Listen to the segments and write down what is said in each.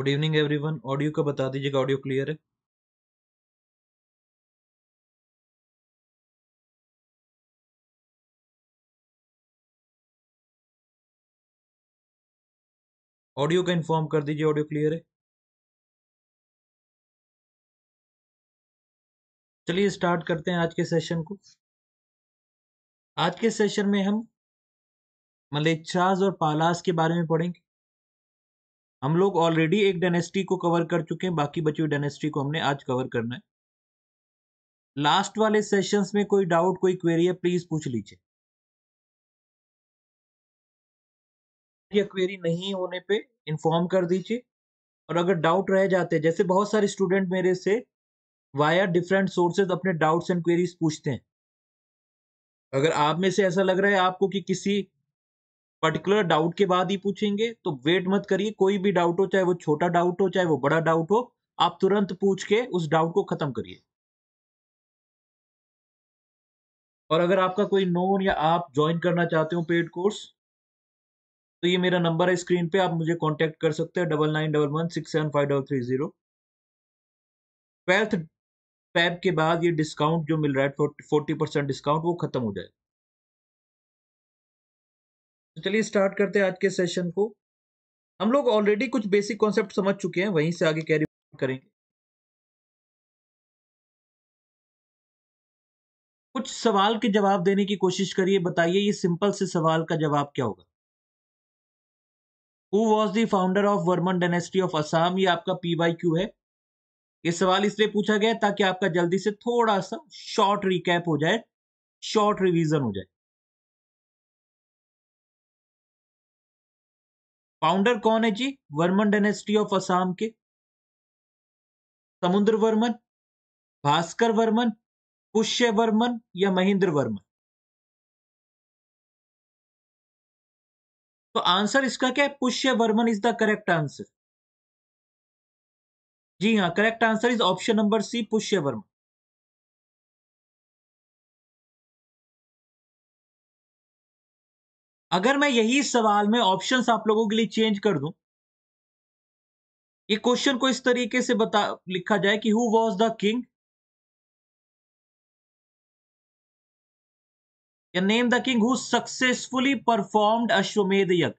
Good evening everyone audio का बता दीजिएगा ऑडियो क्लियर है ऑडियो का इन्फॉर्म कर दीजिए ऑडियो क्लियर है चलिए स्टार्ट करते हैं आज के सेशन को आज के सेशन में हम मलेच्छाज और पालास के बारे में पढ़ेंगे हम लोग ऑलरेडी एक डेनेस्टी को कवर कर चुके हैं बाकी बची हुई डेनेस्टी को हमने आज कवर करना है लास्ट वाले सेशंस में कोई डाउट कोई क्वेरी है प्लीज पूछ लीजिए क्वेरी नहीं होने पे इन्फॉर्म कर दीजिए और अगर डाउट रह जाते हैं जैसे बहुत सारे स्टूडेंट मेरे से वाया डिफरेंट सोर्सेज अपने डाउट्स एंड क्वेरीज पूछते हैं अगर आप में से ऐसा लग रहा है आपको कि किसी पर्टिकुलर डाउट के बाद ही पूछेंगे तो वेट मत करिए कोई भी डाउट हो चाहे वो छोटा डाउट हो चाहे वो बड़ा डाउट हो आप तुरंत पूछ के उस डाउट को खत्म करिए और अगर आपका कोई नोन या आप ज्वाइन करना चाहते हो पेड कोर्स तो ये मेरा नंबर है स्क्रीन पे आप मुझे कांटेक्ट कर सकते हैं double nine double one six seven five double three zero twelfth फैब के बाद ये डिस्काउंट जो मिल रहा है फोर्टी परसेंट डिस्काउंट वो खत्म हो जाएगा तो चलिए स्टार्ट करते हैं आज के सेशन को हम लोग ऑलरेडी कुछ बेसिक कॉन्सेप्ट समझ चुके हैं वहीं से आगे कैरी करेंगे कुछ सवाल के जवाब देने की कोशिश करिए बताइए ये सिंपल से सवाल का जवाब क्या होगा who was the founder of Varman dynasty of Assam ये आपका पी वाई क्यू है ये सवाल इसलिए पूछा गया ताकि आपका जल्दी से थोड़ा सा शॉर्ट रिकैप हो जाए शॉर्ट रिविजन हो जाए फाउंडर कौन है जी वर्मन डायनेस्टी ऑफ असम के समुद्र वर्मन भास्कर वर्मन पुष्य वर्मन या महेंद्र वर्मन तो आंसर इसका क्या है Pushya Varman is the correct answer जी हाँ correct answer is option number C Pushya Varman अगर मैं यही सवाल में ऑप्शंस आप लोगों के लिए चेंज कर दूं ये क्वेश्चन को इस तरीके से बता लिखा जाए कि हु वॉज द किंग या name the king who successfully performed Ashvamedha yajna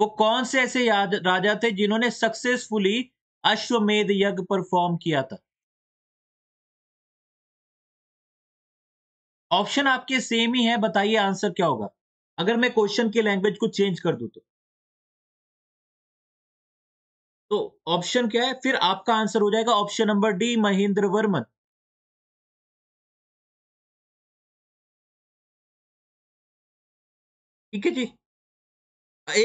वो कौन से ऐसे राजा थे जिन्होंने सक्सेसफुली अश्वमेध यज्ञ परफॉर्म किया था ऑप्शन आपके सेम ही है बताइए आंसर क्या होगा अगर मैं क्वेश्चन की लैंग्वेज को चेंज कर दू तो तो ऑप्शन क्या है फिर आपका आंसर हो जाएगा option number D Mahendra Varman ठीक है जी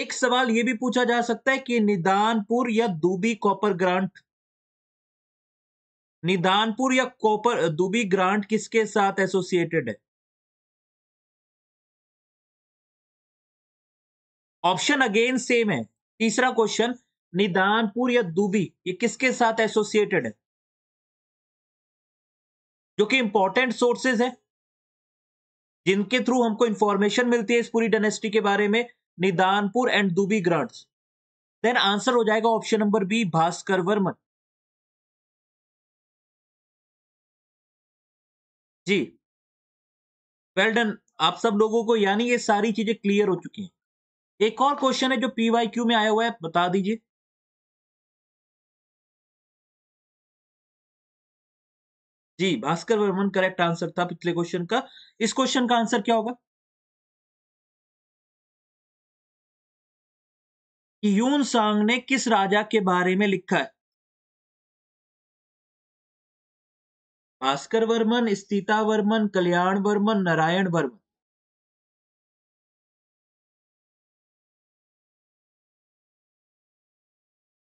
एक सवाल यह भी पूछा जा सकता है कि निदानपुर या दूबी कॉपर ग्रांट निदानपुर या कोपर दुबी ग्रांट किसके साथ एसोसिएटेड है ऑप्शन अगेन सेम है तीसरा क्वेश्चन निदानपुर या दुबी ये किसके साथ एसोसिएटेड है जो कि इंपॉर्टेंट सोर्सेज है जिनके थ्रू हमको इंफॉर्मेशन मिलती है इस पूरी डेनेस्टी के बारे में Nidhanpur and Dubi grants then answer हो जाएगा option number B Bhaskar Varman जी वेल डन आप सब लोगों को यानी ये सारी चीजें क्लियर हो चुकी हैं एक और क्वेश्चन है जो पीवाई क्यू में आया हुआ है बता दीजिए जी भास्कर वर्मन करेक्ट आंसर था पिछले क्वेश्चन का इस क्वेश्चन का आंसर क्या होगा यून सांग ने किस राजा के बारे में लिखा है भास्कर वर्मन स्थिता वर्मन कल्याण वर्मन नारायण वर्मन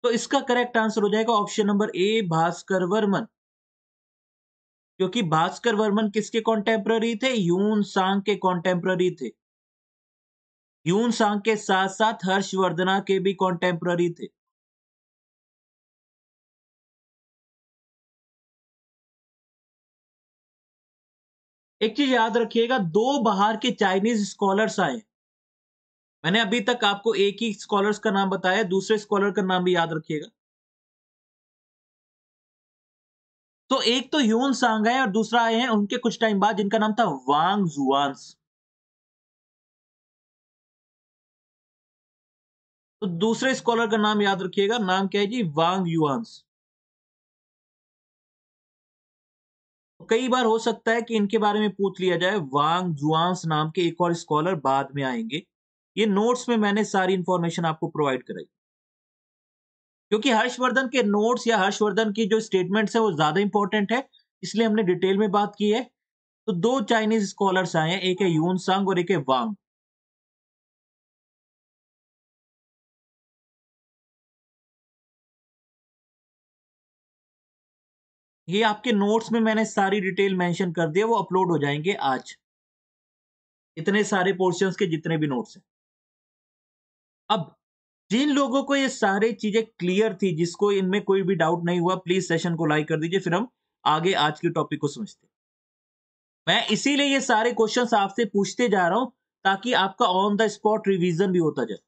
तो इसका करेक्ट आंसर हो जाएगा option number A Bhaskar Varman क्योंकि भास्कर वर्मन किसके कॉन्टेम्प्ररी थे यून सांग के कॉन्टेम्प्ररी थे यून सांग के साथ साथ हर्षवर्धना के भी कॉन्टेम्प्ररी थे एक चीज याद रखिएगा दो बाहर के चाइनीज स्कॉलर्स आए मैंने अभी तक आपको एक ही स्कॉलर्स का नाम बताया दूसरे स्कॉलर का नाम भी याद रखिएगा तो एक तो यून सांग है और दूसरा आए हैं उनके कुछ टाइम बाद जिनका नाम था वांग जुआंस तो दूसरे स्कॉलर का नाम याद रखिएगा नाम क्या है जी वांग युआंस तो कई बार हो सकता है कि इनके बारे में पूछ लिया जाए वांग जुआंस नाम के एक और स्कॉलर बाद में आएंगे ये नोट्स में मैंने सारी इंफॉर्मेशन आपको प्रोवाइड कराई क्योंकि हर्षवर्धन के नोट्स या हर्षवर्धन की जो स्टेटमेंट्स है वो ज्यादा इंपॉर्टेंट है इसलिए हमने डिटेल में बात की है तो दो चाइनीज स्कॉलर्स आए हैं एक है यून सांग और एक है वांग ये आपके नोट्स में मैंने सारी डिटेल मेंशन कर दिया वो अपलोड हो जाएंगे आज इतने सारे पोर्शंस के जितने भी नोट्स हैं अब जिन लोगों को ये सारी चीजें क्लियर थी जिसको इनमें कोई भी डाउट नहीं हुआ प्लीज सेशन को लाइक कर दीजिए फिर हम आगे आज के टॉपिक को समझते मैं इसीलिए ये सारे क्वेश्चन आपसे पूछते जा रहा हूं ताकि आपका ऑन द स्पॉट रिविजन भी होता जाए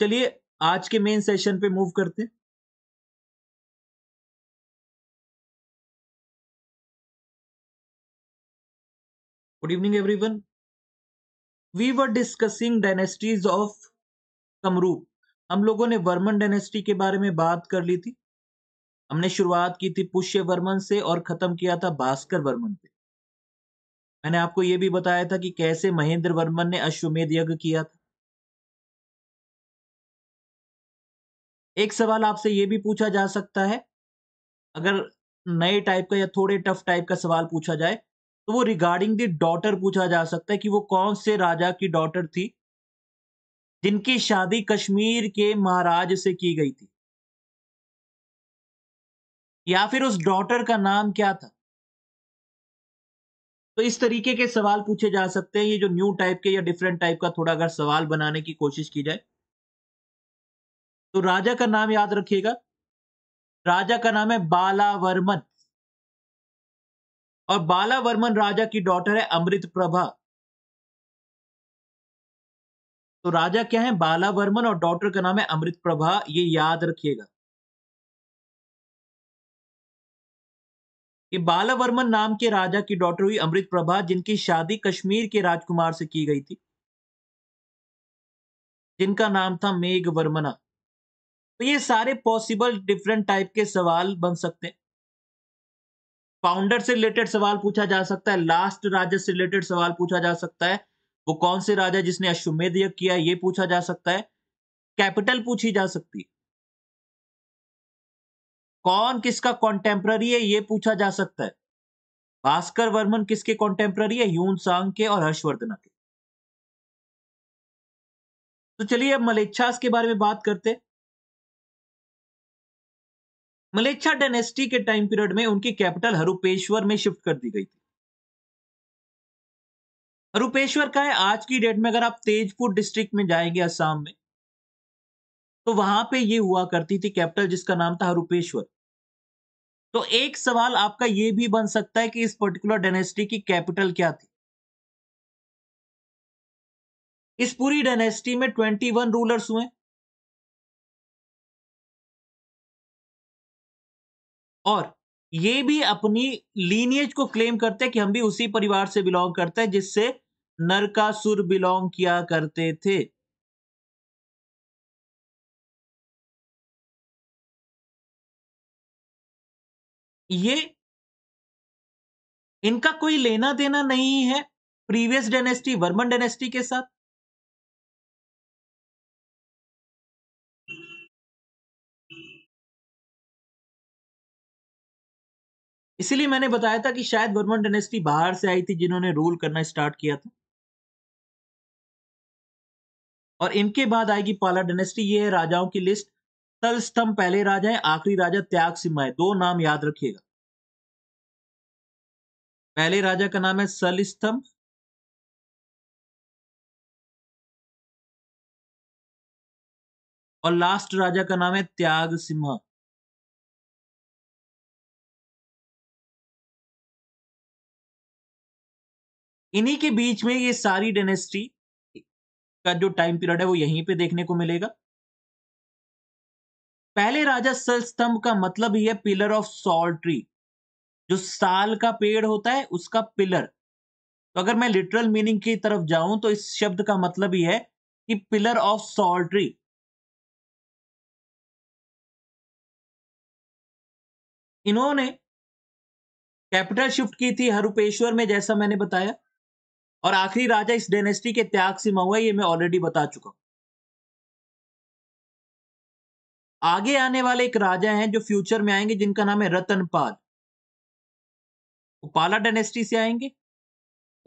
चलिए आज के मेन सेशन पे मूव करते हैं evening everyone we were discussing dynasties of Kamaru हम लोगों ने वर्मन डायनेस्टी के बारे में बात कर ली थी हमने शुरुआत की थी पुष्य वर्मन से और खत्म किया था भास्कर वर्मन से मैंने आपको यह भी बताया था कि कैसे महेंद्र वर्मन ने अश्वमेध यज्ञ किया था एक सवाल आपसे ये भी पूछा जा सकता है अगर नए टाइप का या थोड़े टफ टाइप का सवाल पूछा जाए तो वो रिगार्डिंग द डॉटर पूछा जा सकता है कि वो कौन से राजा की डॉटर थी जिनकी शादी कश्मीर के महाराज से की गई थी या फिर उस डॉटर का नाम क्या था तो इस तरीके के सवाल पूछे जा सकते हैं ये जो न्यू टाइप के या डिफरेंट टाइप का थोड़ा अगर सवाल बनाने की कोशिश की जाए तो राजा का नाम याद रखिएगा राजा का नाम है बालावर्मन और बालावर्मन राजा की डॉटर है अमृत प्रभा तो राजा क्या है बालावर्मन और डॉटर का नाम है अमृत प्रभा ये याद रखिएगा ये बालावर्मन नाम के राजा की डॉटर हुई अमृत प्रभा जिनकी शादी कश्मीर के राजकुमार से की गई थी जिनका नाम था मेघ वर्मना तो ये सारे पॉसिबल डिफरेंट टाइप के सवाल बन सकते हैं फाउंडर से रिलेटेड सवाल पूछा जा सकता है लास्ट राजा से रिलेटेड सवाल पूछा जा सकता है वो कौन से राजा जिसने अश्वमेध यज्ञ किया ये पूछा जा सकता है कैपिटल पूछी जा सकती है कौन किसका कॉन्टेम्प्ररी है ये पूछा जा सकता है भास्कर वर्मन किसके कॉन्टेम्प्ररी है यून सांग के और हर्षवर्धन के तो चलिए अब मलेच्छास के बारे में बात करते हैं मलेच्छा डायनेस्टी के टाइम पीरियड में उनकी कैपिटल हरूपेश्वर में शिफ्ट कर दी गई थी हरूपेश्वर का है आज की डेट में अगर आप तेजपुर डिस्ट्रिक्ट में जाएंगे असम में तो वहां पे ये हुआ करती थी कैपिटल जिसका नाम था हरूपेश्वर तो एक सवाल आपका ये भी बन सकता है कि इस पर्टिकुलर डायनेस्टी की कैपिटल क्या थी इस पूरी डायनेस्टी में ट्वेंटी वन रूलर्स हुए और ये भी अपनी लीनियज को क्लेम करते हैं कि हम भी उसी परिवार से बिलोंग करते हैं जिससे नरकासुर बिलोंग किया करते थे ये इनका कोई लेना देना नहीं है प्रीवियस डेनेस्टी वर्मन डेनेस्टी के साथ इसीलिए मैंने बताया था कि शायद वर्मन डेनेस्टी बाहर से आई थी जिन्होंने रूल करना स्टार्ट किया था और इनके बाद आएगी पाला डेनेस्टी ये है राजाओं की लिस्ट तल स्तंभ पहले राजा है आखिरी राजा त्याग सिम्हा है दो नाम याद रखिएगा पहले राजा का नाम है सल स्तंभ और लास्ट राजा का नाम है त्याग सिम्हा इन्हीं के बीच में ये सारी डेनेस्टी का जो टाइम पीरियड है वो यहीं पे देखने को मिलेगा पहले राजा सल स्तंभ का मतलब ही है पिलर ऑफ सॉल ट्री जो साल का पेड़ होता है उसका पिलर तो अगर मैं लिटरल मीनिंग की तरफ जाऊं तो इस शब्द का मतलब ही है कि पिलर ऑफ सॉल ट्री इन्होंने कैपिटल शिफ्ट की थी हरुपेश्वर में जैसा मैंने बताया और आखिरी राजा इस डेनेस्टी के त्याग से हुआ ये मैं ऑलरेडी बता चुका हूं आगे आने वाले एक राजा हैं जो फ्यूचर में आएंगे जिनका नाम है रतन पाल वो पाला डेनेस्टी से आएंगे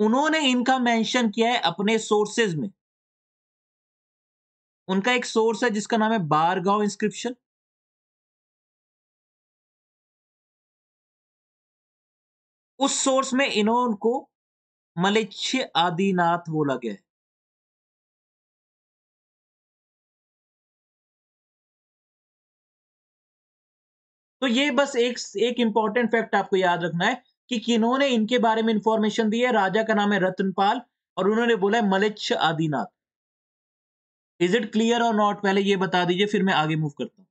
उन्होंने इनका मेंशन किया है अपने सोर्सेज में उनका एक सोर्स है जिसका नाम है बारगांव इंस्क्रिप्शन उस सोर्स में इन्होंने मलेच्छ आदिनाथ बोला गया तो ये बस एक एक इंपॉर्टेंट फैक्ट आपको याद रखना है कि किन्होंने इनके बारे में इंफॉर्मेशन दी है राजा का नाम है रतनपाल और उन्होंने बोला है Mlechchha Adinath is it clear or not पहले ये बता दीजिए फिर मैं आगे मूव करता हूं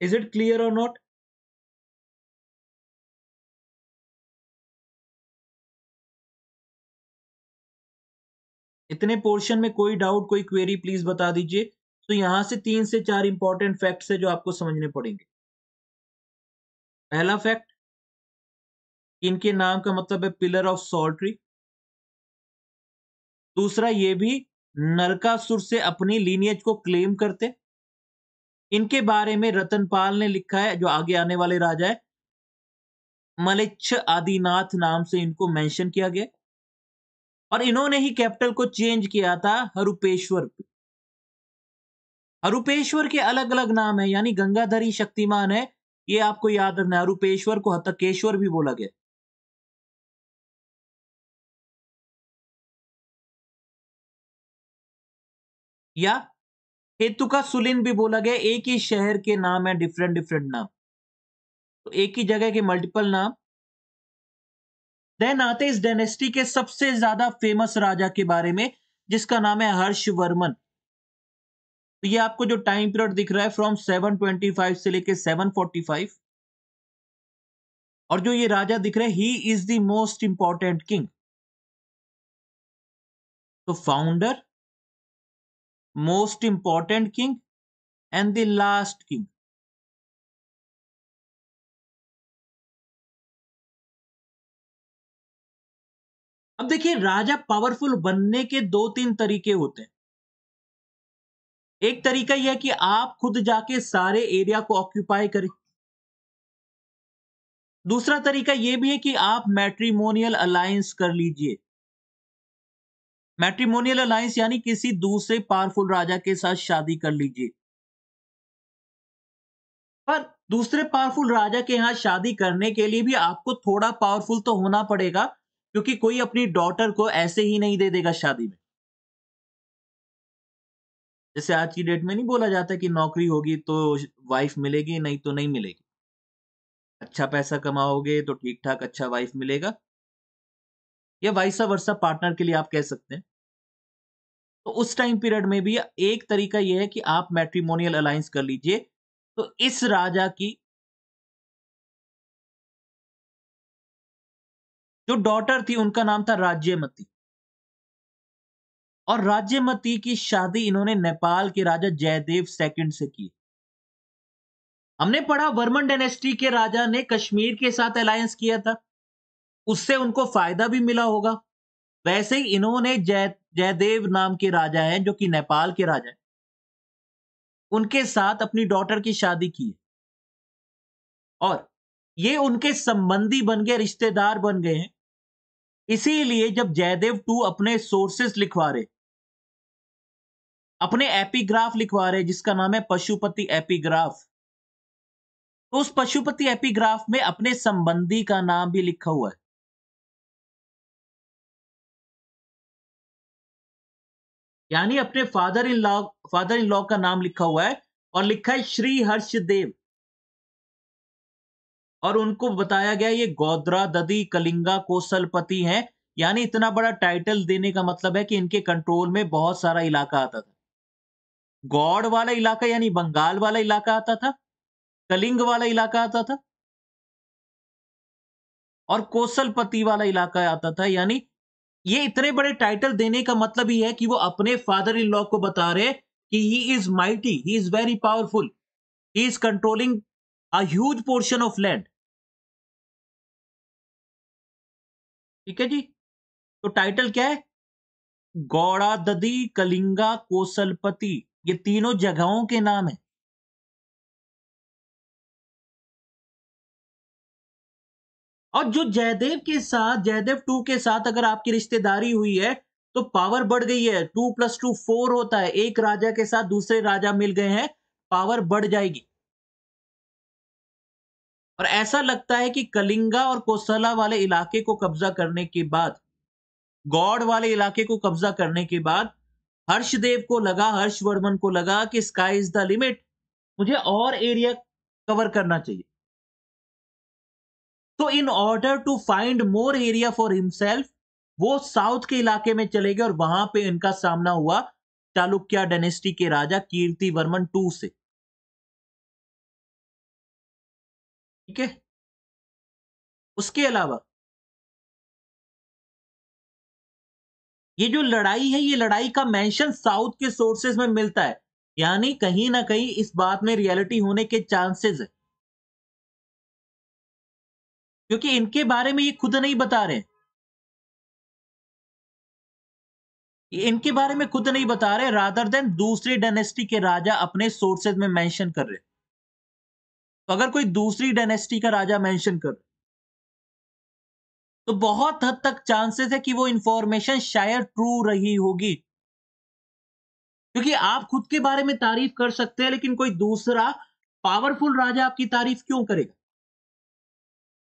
Is it clear or not? इतने पोर्शन में कोई डाउट कोई क्वेरी प्लीज बता दीजिए तो यहां से तीन से चार इंपॉर्टेंट फैक्ट्स है जो आपको समझने पड़ेंगे पहला फैक्ट इनके नाम का मतलब है पिलर ऑफ सॉल्ट्री दूसरा ये भी नरकासुर से अपनी लीनियज को क्लेम करते इनके बारे में रतनपाल ने लिखा है जो आगे आने वाले राजा है मलिच्छ आदिनाथ नाम से इनको मेंशन किया गया और इन्होंने ही कैपिटल को चेंज किया था हरुपेश्वर पे हरुपेश्वर के अलग अलग नाम है यानी गंगाधरी शक्तिमान है ये आपको याद रखना हरुपेश्वर को हतकेश्वर भी बोला गया या का सुलिन भी बोला गया एक ही शहर के नाम है डिफरेंट डिफरेंट नाम तो एक ही जगह के मल्टीपल नाम देन आते इस डेनेस्टी के सबसे ज्यादा फेमस राजा के बारे में जिसका नाम है हर्षवर्मन तो ये आपको जो टाइम पीरियड दिख रहा है फ्रॉम 725 से लेके 745 और जो ये राजा दिख रहा है he is the most important king तो founder most important king and the last king. अब देखिए राजा पावरफुल बनने के दो तीन तरीके होते हैं एक तरीका यह है कि आप खुद जाके सारे एरिया को ऑक्यूपाई करें दूसरा तरीका यह भी है कि आप मैट्रीमोनियल अलायंस कर लीजिए मैट्रिमोनियल अलायंस यानी किसी दूसरे पावरफुल राजा के साथ शादी कर लीजिए पर दूसरे पावरफुल राजा के यहाँ शादी करने के लिए भी आपको थोड़ा पावरफुल तो होना पड़ेगा क्योंकि कोई अपनी डॉटर को ऐसे ही नहीं दे देगा शादी में जैसे आज की डेट में नहीं बोला जाता कि नौकरी होगी तो वाइफ मिलेगी नहीं तो नहीं मिलेगी अच्छा पैसा कमाओगे तो ठीक ठाक अच्छा वाइफ मिलेगा या वाइसा वर्षा पार्टनर के लिए आप कह सकते हैं तो उस टाइम पीरियड में भी एक तरीका यह है कि आप मैट्रीमोनियल अलायंस कर लीजिए तो इस राजा की जो डॉटर थी उनका नाम था राज्यमती और राज्यमती की शादी इन्होंने नेपाल के राजा जयदेव सेकंड से की हमने पढ़ा वर्मन डेनेस्टी के राजा ने कश्मीर के साथ अलायंस किया था उससे उनको फायदा भी मिला होगा वैसे ही इन्होंने जय जयदेव नाम के राजा हैं जो कि नेपाल के राजा हैं उनके साथ अपनी डॉटर की शादी की है और ये उनके संबंधी बन गए रिश्तेदार बन गए हैं इसीलिए जब जयदेव टू अपने सोर्सेस लिखवा रहे अपने एपीग्राफ लिखवा रहे जिसका नाम है पशुपति एपीग्राफ तो उस पशुपति एपीग्राफ में अपने संबंधी का नाम भी लिखा हुआ है यानी अपने father in law father in law का नाम लिखा हुआ है और लिखा है श्री हर्ष देव और उनको बताया गया ये गोद्रा ददी कलिंगा कोसलपति हैं यानी इतना बड़ा टाइटल देने का मतलब है कि इनके कंट्रोल में बहुत सारा इलाका आता था गौड़ वाला इलाका यानी बंगाल वाला इलाका आता था कलिंग वाला इलाका आता था और कोसलपति वाला इलाका आता था यानी ये इतने बड़े टाइटल देने का मतलब ही है कि वो अपने फादर इन लॉ को बता रहे कि he is mighty he is very powerful he is controlling a huge portion of land ठीक है जी तो टाइटल क्या है ददी कलिंगा कोसलपति ये तीनों जगहों के नाम है और जो जयदेव के साथ जयदेव टू के साथ अगर आपकी रिश्तेदारी हुई है तो पावर बढ़ गई है टू प्लस टू फोर होता है एक राजा के साथ दूसरे राजा मिल गए हैं पावर बढ़ जाएगी और ऐसा लगता है कि कलिंगा और कोसला वाले इलाके को कब्जा करने के बाद गौड़ वाले इलाके को कब्जा करने के बाद हर्षदेव को लगा हर्षवर्धन को लगा कि स्काई इज द लिमिट मुझे और एरिया कवर करना चाहिए तो in order to find more area for himself वो साउथ के इलाके में चले गए और वहां पे इनका सामना हुआ चालुक्या डेनेस्टी के राजा कीर्ति वर्मन टू से ठीक है उसके अलावा ये जो लड़ाई है ये लड़ाई का मेंशन साउथ के सोर्सेज में मिलता है यानी कहीं ना कहीं इस बात में रियलिटी होने के चांसेस है क्योंकि इनके बारे में ये खुद नहीं बता रहे इनके बारे में खुद नहीं बता रहे राधर देन दूसरी डायनेस्टी के राजा अपने सोर्सेज में मेंशन कर रहे तो अगर कोई दूसरी डायनेस्टी का राजा मेंशन कर तो बहुत हद तक चांसेस है कि वो इंफॉर्मेशन शायद ट्रू रही होगी क्योंकि आप खुद के बारे में तारीफ कर सकते हैं लेकिन कोई दूसरा पावरफुल राजा आपकी तारीफ क्यों करेगा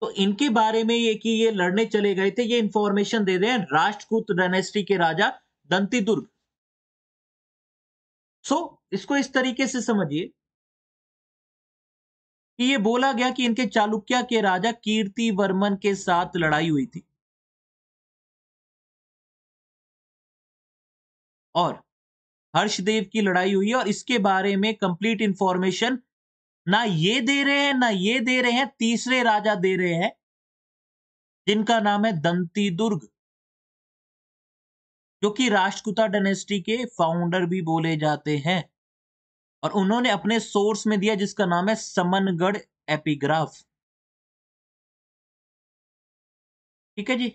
तो इनके बारे में ये कि ये लड़ने चले गए थे ये इंफॉर्मेशन दे रहे हैं राष्ट्रकूट डायनेस्टी के राजा दंती दुर्ग सो so, इसको इस तरीके से समझिए कि ये बोला गया कि इनके चालुक्या के राजा कीर्ति वर्मन के साथ लड़ाई हुई थी और हर्षदेव की लड़ाई हुई और इसके बारे में कंप्लीट इंफॉर्मेशन ना ये दे रहे हैं ना ये दे रहे हैं तीसरे राजा दे रहे हैं जिनका नाम है दंती दुर्ग जो कि राष्ट्रकुता डायनेस्टी के फाउंडर भी बोले जाते हैं और उन्होंने अपने सोर्स में दिया जिसका नाम है समनगढ़ एपिग्राफ ठीक है जी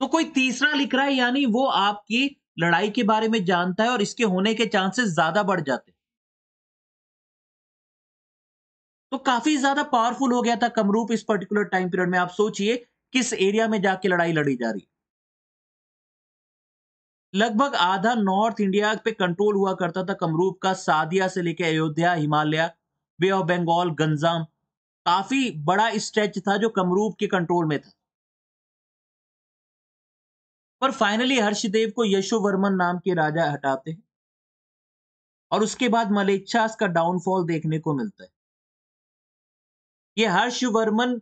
तो कोई तीसरा लिख रहा है यानी वो आपकी लड़ाई के बारे में जानता है और इसके होने के चांसेस ज्यादा बढ़ जाते हैं तो काफी ज्यादा पावरफुल हो गया था कमरूप इस पर्टिकुलर टाइम पीरियड में आप सोचिए किस एरिया में जाके लड़ाई लड़ी जा रही लगभग आधा नॉर्थ इंडिया पे कंट्रोल हुआ करता था कमरूप का सादिया से लेकर अयोध्या हिमालय बे ऑफ बंगाल गंजाम काफी बड़ा स्ट्रेच था जो कमरूप के कंट्रोल में था पर फाइनली हर्षदेव को यशोवर्मन नाम के राजा हटाते हैं और उसके बाद मलेच्छास का डाउनफॉल देखने को मिलता है ये हर्षवर्मन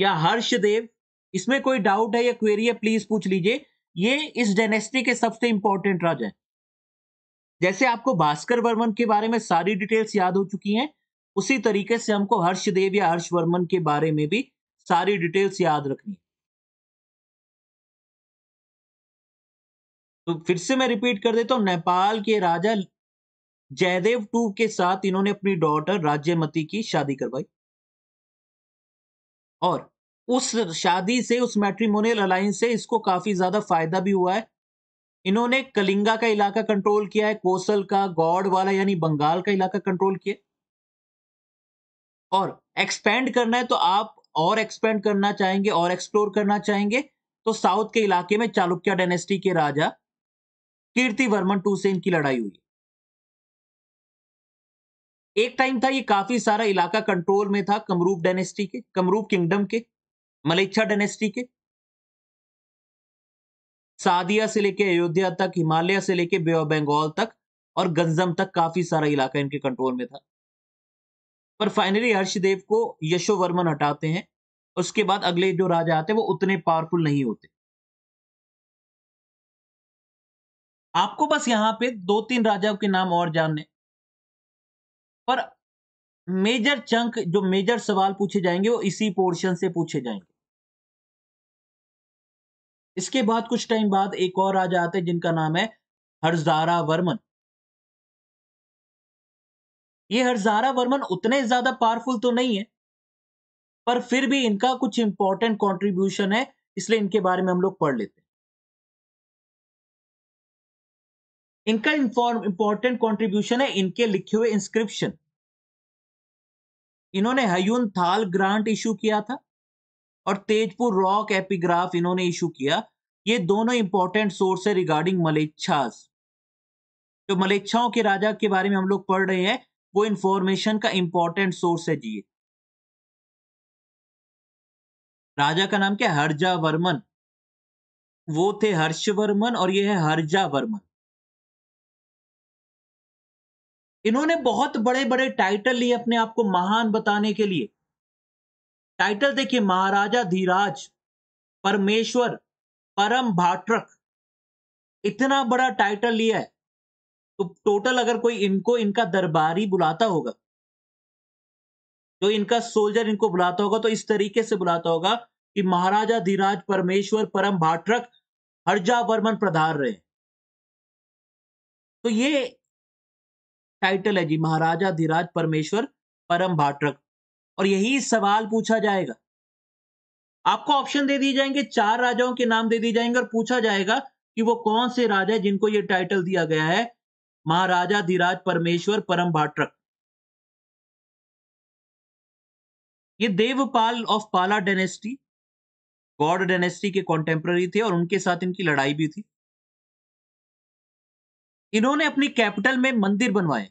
या हर्षदेव इसमें कोई डाउट है या क्वेरी है प्लीज पूछ लीजिए ये इस डेनेस्टी के सबसे इंपॉर्टेंट राजा है जैसे आपको भास्कर वर्मन के बारे में सारी डिटेल्स याद हो चुकी हैं उसी तरीके से हमको हर्षदेव या हर्षवर्मन के बारे में भी सारी डिटेल्स याद रखनी तो फिर से मैं रिपीट कर देता हूं नेपाल के राजा जयदेव टू के साथ इन्होंने अपनी डॉटर राज्यमती की शादी करवाई और उस शादी से उस मैट्रीमोनियल अलायंस से इसको काफी ज्यादा फायदा भी हुआ है इन्होंने कलिंगा का इलाका कंट्रोल किया है कोसल का गौड़ वाला यानी बंगाल का इलाका कंट्रोल किया और एक्सपेंड करना है तो आप और एक्सपेंड करना चाहेंगे और एक्सप्लोर करना चाहेंगे तो साउथ के इलाके में चालुक्या डायनेस्टी के राजा कीर्ति वर्मन टू से इनकी लड़ाई हुई एक टाइम था ये काफी सारा इलाका कंट्रोल में था कमरूप डायनेस्टी के कमरूप किंगडम के मलेच्छा डायनेस्टी के सादिया से लेके अयोध्या तक हिमालय से लेके बे बंगाल तक और गंजम तक काफी सारा इलाका इनके कंट्रोल में था पर फाइनली हर्षदेव को यशोवर्मन हटाते हैं उसके बाद अगले जो राजा आते हैं वो उतने पावरफुल नहीं होते आपको बस यहां पे दो तीन राजाओं के नाम और जानने पर मेजर चंक जो मेजर सवाल पूछे जाएंगे वो इसी पोर्शन से पूछे जाएंगे इसके बाद कुछ टाइम बाद एक और राजा आते हैं जिनका नाम है हरजारा वर्मन ये हरजारा वर्मन उतने ज्यादा पावरफुल तो नहीं है पर फिर भी इनका कुछ इंपॉर्टेंट कंट्रीब्यूशन है इसलिए इनके बारे में हम लोग पढ़ लेते हैं इनका इंपॉर्टेंट कंट्रीब्यूशन है इनके लिखे हुए इंस्क्रिप्शन इन्होंने हयून थाल ग्रांट इशू किया था और तेजपुर रॉक एपिग्राफ इन्होंने इशू किया ये दोनों इंपॉर्टेंट सोर्स है रिगार्डिंग मलेच्छास जो मलेच्छाओं के राजा के बारे में हम लोग पढ़ रहे हैं वो इंफॉर्मेशन का इंपॉर्टेंट सोर्स है जी राजा का नाम क्या हर्जा वर्मन वो थे हर्षवर्मन और ये है हर्जा वर्मन इन्होंने बहुत बड़े बड़े टाइटल लिए अपने आप को महान बताने के लिए टाइटल देखिए महाराजा धीराज परमेश्वर परम भाट्रक इतना बड़ा टाइटल लिया है तो टोटल अगर कोई इनको इनका दरबारी बुलाता होगा जो इनका सोल्जर इनको बुलाता होगा तो इस तरीके से बुलाता होगा कि महाराजा धीराज परमेश्वर परम भाट्रक हर्जा वर्मन प्रधार रहे तो ये टाइटल है जी महाराजा धीराज परमेश्वर परम भाटरक और यही सवाल पूछा जाएगा आपको ऑप्शन दे दिए जाएंगे चार राजाओं के नाम दे दिए जाएंगे और पूछा जाएगा कि वो कौन से राजा है जिनको ये टाइटल दिया गया है महाराजा धीराज परमेश्वर परम भाटरक ये Devapala of Pala dynasty Gauda dynasty के कॉन्टेम्प्ररी थे और उनके साथ इनकी लड़ाई भी थी इन्होंने अपनी कैपिटल में मंदिर बनवाए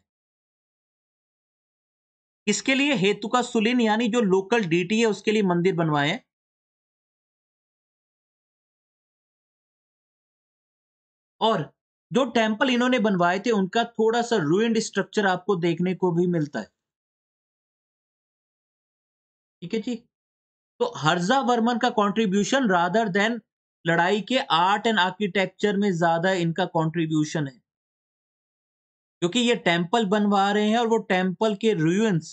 इसके लिए हेतु का सुलिन यानी जो लोकल डीटी है उसके लिए मंदिर बनवाए और जो टेम्पल इन्होंने बनवाए थे उनका थोड़ा सा रूइंड स्ट्रक्चर आपको देखने को भी मिलता है ठीक है जी तो हर्जा वर्मन का कंट्रीब्यूशन रादर देन लड़ाई के आर्ट एंड आर्किटेक्चर में ज्यादा इनका कंट्रीब्यूशन है क्योंकि ये टेंपल बनवा रहे हैं और वो टेंपल के रूंस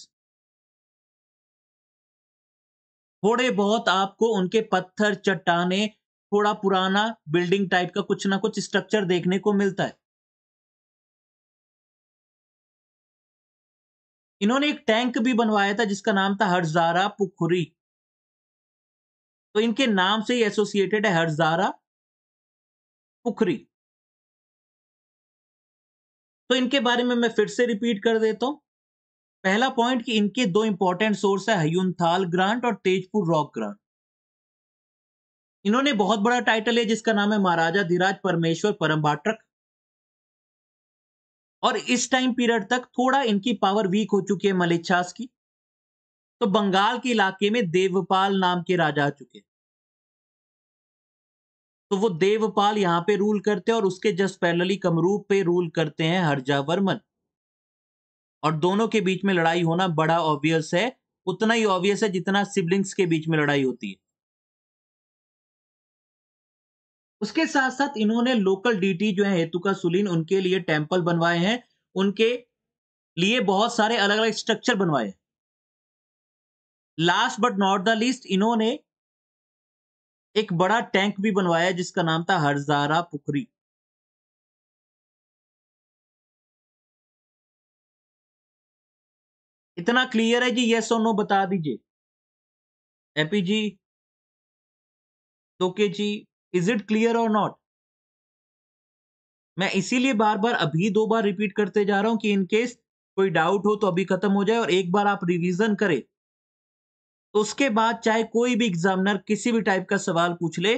थोड़े बहुत आपको उनके पत्थर चट्टाने थोड़ा पुराना बिल्डिंग टाइप का कुछ ना कुछ स्ट्रक्चर देखने को मिलता है इन्होंने एक टैंक भी बनवाया था जिसका नाम था हरजारा पुखुरी तो इनके नाम से ही एसोसिएटेड है हरजारा पुखरी तो इनके बारे में मैं फिर से रिपीट कर देता हूं पहला पॉइंट कि इनके दो इंपॉर्टेंट सोर्स है हयुनथाल ग्रांट और तेजपुर रॉक ग्रांट इन्होंने बहुत बड़ा टाइटल है जिसका नाम है महाराजा धीराज परमेश्वर परम और इस टाइम पीरियड तक थोड़ा इनकी पावर वीक हो चुकी है मलिच्छास की तो बंगाल के इलाके में देवपाल नाम के राजा आ चुके हैं तो वो देवपाल यहाँ पे रूल करते हैं और उसके जस्ट पैरेलली कमरूप पे रूल करते हैं हर्जावर्मन और दोनों के बीच में लड़ाई होना बड़ा ऑब्वियस है उतना ही ऑब्वियस है जितना सिबलिंग्स के बीच में लड़ाई होती है उसके साथ साथ इन्होंने लोकल डीटी जो है हेतुका सुलीन उनके लिए टेम्पल बनवाए हैं उनके लिए बहुत सारे अलग अलग स्ट्रक्चर बनवाए last but not the least इन्होंने एक बड़ा टैंक भी बनवाया जिसका नाम था हरजारा पुखरी इतना क्लियर है जी यस और नो बता दीजिए एपी जी तो जी is it clear or not मैं इसीलिए बार बार अभी दो बार रिपीट करते जा रहा हूं कि इनकेस कोई डाउट हो तो अभी खत्म हो जाए और एक बार आप रिवीजन करें तो उसके बाद चाहे कोई भी एग्जामिनर किसी भी टाइप का सवाल पूछ ले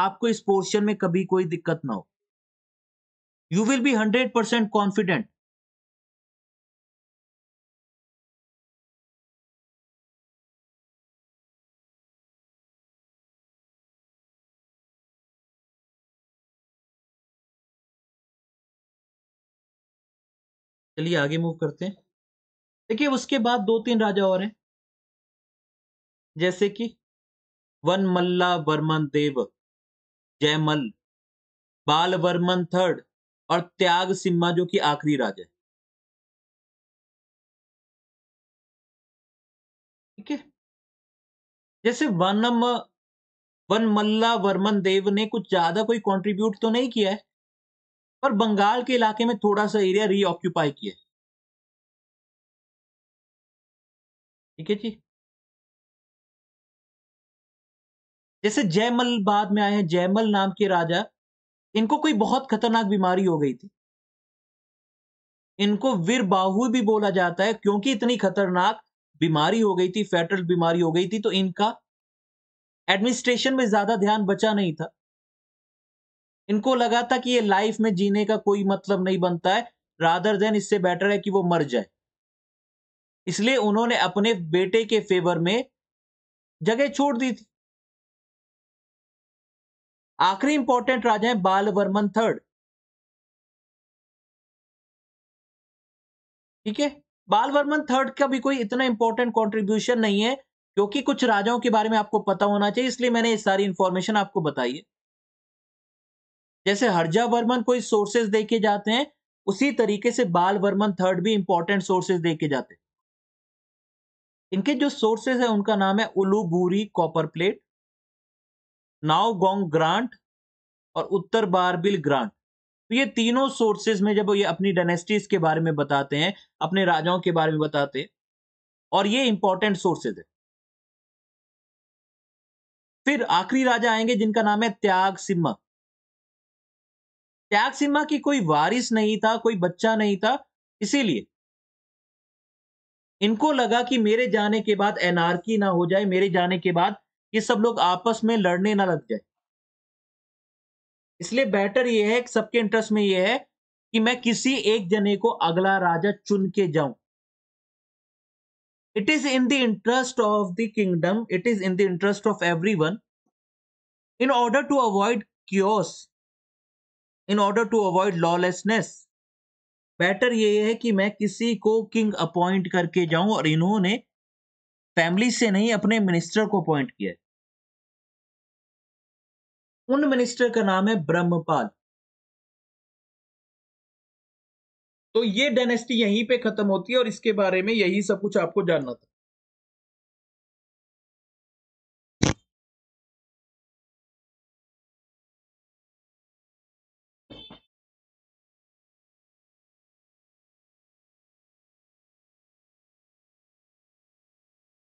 आपको इस पोर्शन में कभी कोई दिक्कत ना हो you will be hundred percent confident चलिए आगे मूव करते हैं देखिए उसके बाद दो तीन राजा और हैं जैसे कि वन मल्ला वर्मन देव जयमल बाल वर्मन थर्ड और त्याग सिम्हा जो कि आखिरी राजा है ठीक है जैसे वनम वन मल्ला वर्मन देव ने कुछ ज्यादा कोई कंट्रीब्यूट तो नहीं किया है पर बंगाल के इलाके में थोड़ा सा एरिया रीऑक्यूपाई किया है ठीक है जी जैसे जयमल बाद में आए हैं जयमल नाम के राजा इनको कोई बहुत खतरनाक बीमारी हो गई थी इनको वीर बाहु भी बोला जाता है क्योंकि इतनी खतरनाक बीमारी हो गई थी फैटल बीमारी हो गई थी तो इनका एडमिनिस्ट्रेशन में ज्यादा ध्यान बचा नहीं था इनको लगा था कि ये लाइफ में जीने का कोई मतलब नहीं बनता है रादर देन इससे बेटर है कि वो मर जाए इसलिए उन्होंने अपने बेटे के फेवर में जगह छोड़ दी थी आखिरी इंपॉर्टेंट राजा है बालवर्मन थर्ड ठीक है बालवर्मन थर्ड का भी कोई इतना इंपॉर्टेंट कॉन्ट्रीब्यूशन नहीं है क्योंकि कुछ राजाओं के बारे में आपको पता होना चाहिए इसलिए मैंने ये सारी इंफॉर्मेशन आपको बताई है जैसे हर्जा वर्मन कोई सोर्सेज देके जाते हैं उसी तरीके से बाल वर्मन थर्ड भी इंपॉर्टेंट सोर्सेज देके जाते हैं इनके जो सोर्सेज है उनका नाम है उलूबूरी कॉपर प्लेट गोंग ग्रांट और उत्तर बारबिल ग्रांट तो ये तीनों सोर्सेज में जब ये अपनी डायनेस्टीज के बारे में बताते हैं अपने राजाओं के बारे में बताते हैं और ये इंपॉर्टेंट सोर्सेज है फिर आखिरी राजा आएंगे जिनका नाम है त्याग सिम्हा त्याग सिम्हा की कोई वारिस नहीं था कोई बच्चा नहीं था इसीलिए इनको लगा कि मेरे जाने के बाद एनआरकी ना हो जाए मेरे जाने के बाद कि सब लोग आपस में लड़ने ना लग जाए इसलिए बेटर यह है सबके इंटरेस्ट में यह है कि मैं किसी एक जने को अगला राजा चुन के जाऊं it is in the interest of the kingdom it is in the interest of everyone in order to avoid chaos in order to avoid lawlessness better ये है कि मैं किसी को किंग अपॉइंट करके जाऊं और इन्होंने फैमिली से नहीं अपने मिनिस्टर को अपॉइंट किया है उन मिनिस्टर का नाम है ब्रह्मपाल तो ये डायनेस्टी यहीं पे खत्म होती है और इसके बारे में यही सब कुछ आपको जानना था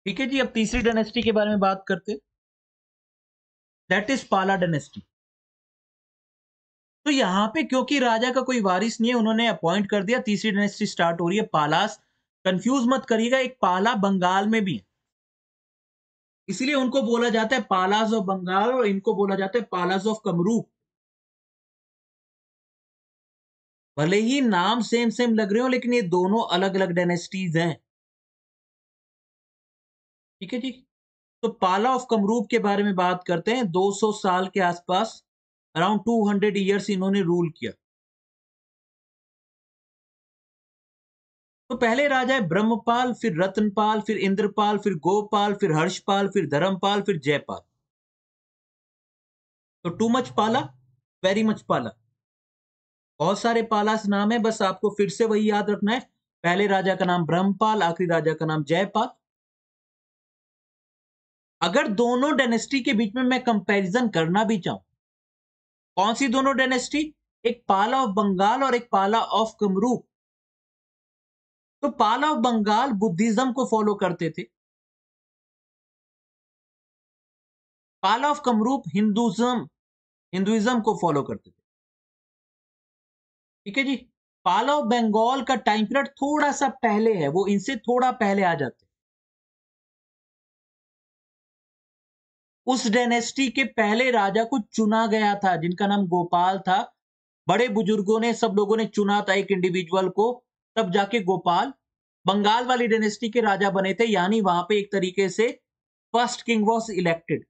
ठीक है जी अब तीसरी डायनेस्टी के बारे में बात करते दैट इज पाला डायनेस्टी तो यहाँ पे क्योंकि राजा का कोई वारिस नहीं है उन्होंने अपॉइंट कर दिया तीसरी डायनेस्टी स्टार्ट हो रही है पालास कंफ्यूज मत करिएगा एक पाला बंगाल में भी है उनको बोला जाता है पालास ऑफ बंगाल और इनको बोला जाता है पालास ऑफ कमरूप भले ही नाम सेम सेम लग रहे हो लेकिन ये दोनों अलग अलग डायनेस्टीज हैं ठीक है जी तो पाला ऑफ कमरूप के बारे में बात करते हैं 200 साल के आसपास अराउंड 200 हंड्रेड ईयर्स इन्होंने रूल किया तो पहले राजा है ब्रह्मपाल फिर रत्नपाल फिर इंद्रपाल फिर गोपाल फिर हर्षपाल फिर धर्मपाल फिर जयपाल तो too much Pala very much Pala बहुत सारे पाला नाम है बस आपको फिर से वही याद रखना है पहले राजा का नाम ब्रह्मपाल आखिरी राजा का नाम जयपाल अगर दोनों डेनेस्टी के बीच में मैं कंपैरिजन करना भी चाहूं कौन सी दोनों डेनेस्टी एक पाला ऑफ बंगाल और एक पाला ऑफ कमरूप तो पाला ऑफ बंगाल बुद्धिज्म को फॉलो करते थे Pala of Kamarupa Hinduism Hinduism को फॉलो करते थे ठीक है जी पाला ऑफ बंगाल का टाइम पीरियड थोड़ा सा पहले है वो इनसे थोड़ा पहले आ जाते उस डेनेस्टी के पहले राजा को चुना गया था जिनका नाम गोपाल था बड़े बुजुर्गों ने सब लोगों ने चुना था एक इंडिविजुअल को तब जाके गोपाल बंगाल वाली डेनेस्टी के राजा बने थे यानी वहां पे एक तरीके से फर्स्ट किंग वॉज इलेक्टेड